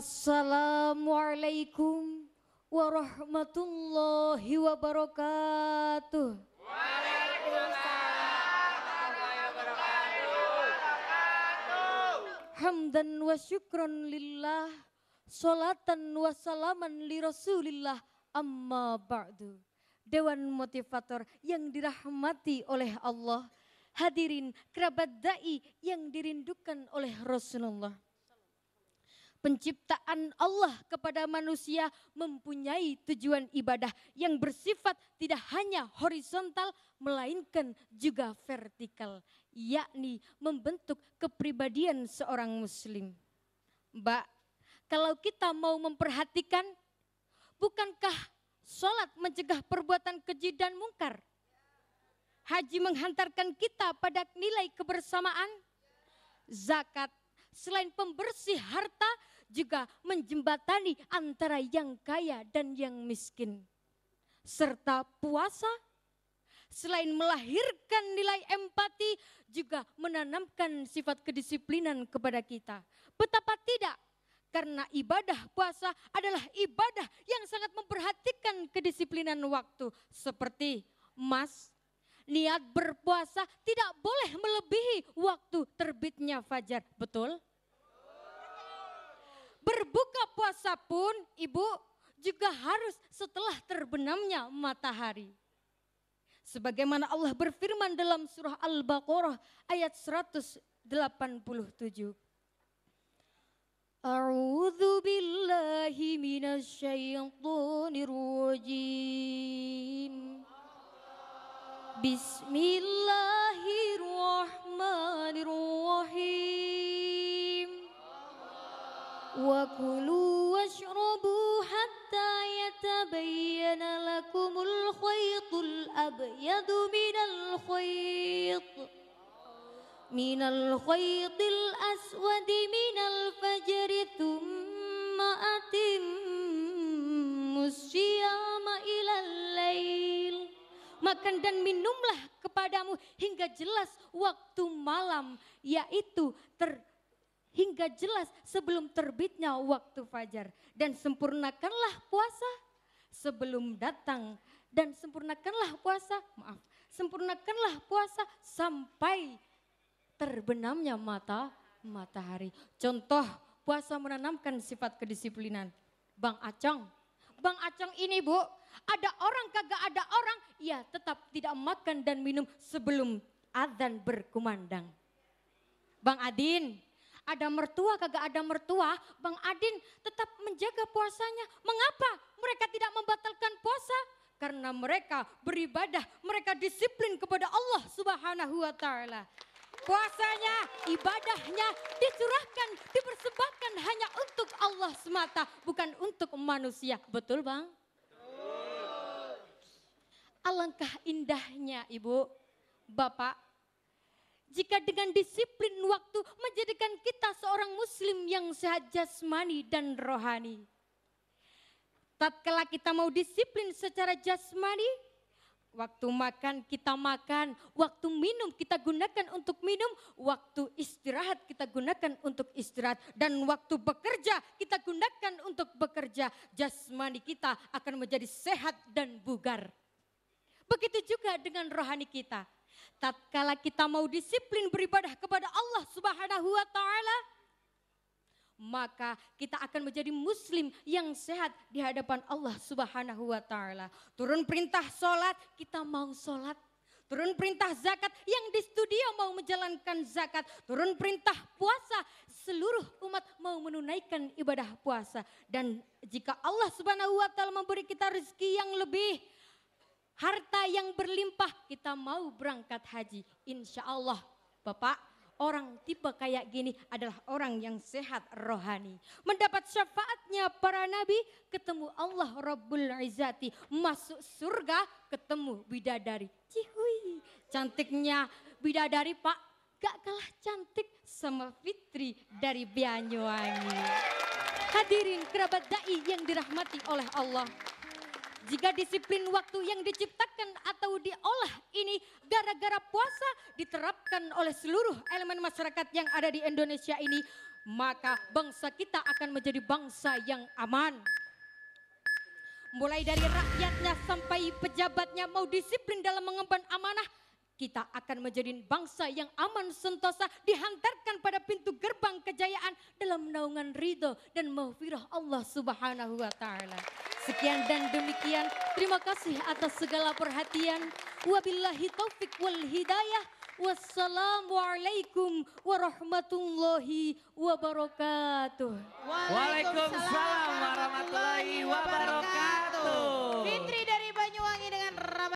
Assalamualaikum warahmatullahi wabarakatuh. Hamdan wa syukran lillah, sholatan wa salaman li rasulillah amma ba'du. Dewan Motivator yang dirahmati oleh Allah, hadirin kerabat da'i yang dirindukan oleh Rasulullah penciptaan Allah kepada manusia mempunyai tujuan ibadah yang bersifat tidak hanya horizontal melainkan juga vertikal, yakni membentuk kepribadian seorang muslim. Mbak, kalau kita mau memperhatikan bukankah sholat mencegah perbuatan keji dan mungkar? Haji menghantarkan kita pada nilai kebersamaan, zakat selain pembersih harta juga menjembatani antara yang kaya dan yang miskin. Serta puasa selain melahirkan nilai empati juga menanamkan sifat kedisiplinan kepada kita. Betapa tidak karena ibadah puasa adalah ibadah yang sangat memperhatikan kedisiplinan waktu seperti mas niat berpuasa tidak boleh melebihi waktu terbitnya fajar betul puasa pun ibu juga harus setelah terbenamnya matahari. Sebagaimana Allah berfirman dalam surah Al-Baqarah ayat 187. A'udzu billahi minasyaitonir rajim. Bismillahirrahmanirrahim. Wa kulu من الخيط الأسود من الفجر ثم أتم الصيام إلى الليل Makan dan minumlah kepadamu hingga jelas waktu malam, yaitu ter hingga jelas sebelum terbitnya waktu fajar. Dan sempurnakanlah puasa sebelum datang dan sempurnakanlah puasa, maaf, sempurnakanlah puasa sampai terbenamnya mata matahari. Contoh puasa menanamkan sifat kedisiplinan. Bang Acong, Bang Acong ini bu, ada orang kagak ada orang, ya tetap tidak makan dan minum sebelum azan berkumandang. Bang Adin, ada mertua kagak ada mertua, Bang Adin tetap menjaga puasanya. Mengapa? Mereka tidak membatalkan puasa karena mereka beribadah, mereka disiplin kepada Allah Subhanahu wa taala puasanya, ibadahnya dicurahkan, dipersembahkan hanya untuk Allah semata, bukan untuk manusia. Betul, Bang? Alangkah indahnya, Ibu, Bapak, jika dengan disiplin waktu menjadikan kita seorang muslim yang sehat jasmani dan rohani. Tatkala kita mau disiplin secara jasmani, Waktu makan kita makan, waktu minum kita gunakan untuk minum, waktu istirahat kita gunakan untuk istirahat, dan waktu bekerja kita gunakan untuk bekerja. Jasmani kita akan menjadi sehat dan bugar. Begitu juga dengan rohani kita. Tatkala kita mau disiplin beribadah kepada Allah Subhanahu wa Ta'ala, maka kita akan menjadi muslim yang sehat di hadapan Allah Subhanahu wa taala. Turun perintah salat, kita mau salat. Turun perintah zakat yang di studio mau menjalankan zakat. Turun perintah puasa, seluruh umat mau menunaikan ibadah puasa. Dan jika Allah Subhanahu wa taala memberi kita rezeki yang lebih, harta yang berlimpah, kita mau berangkat haji. Insya Allah Bapak orang tipe kayak gini adalah orang yang sehat rohani. Mendapat syafaatnya para nabi, ketemu Allah Rabbul Izzati, masuk surga, ketemu bidadari. Cihui, cantiknya bidadari pak, gak kalah cantik sama Fitri dari Banyuwangi. Hadirin kerabat da'i yang dirahmati oleh Allah. Jika disiplin waktu yang diciptakan atau diolah ini gara-gara puasa diterapkan oleh seluruh elemen masyarakat yang ada di Indonesia ini, maka bangsa kita akan menjadi bangsa yang aman. Mulai dari rakyatnya sampai pejabatnya mau disiplin dalam mengemban amanah, kita akan menjadi bangsa yang aman sentosa dihantarkan pada pintu gerbang kejayaan dalam naungan ridho dan mahfirah Allah Subhanahu wa taala. Sekian dan demikian, terima kasih atas segala perhatian. Wabillahi taufik wal hidayah. Wassalamualaikum warahmatullahi wabarakatuh. Waalaikumsalam warahmatullahi wabarakatuh. Fitri dari Banyuwangi dengan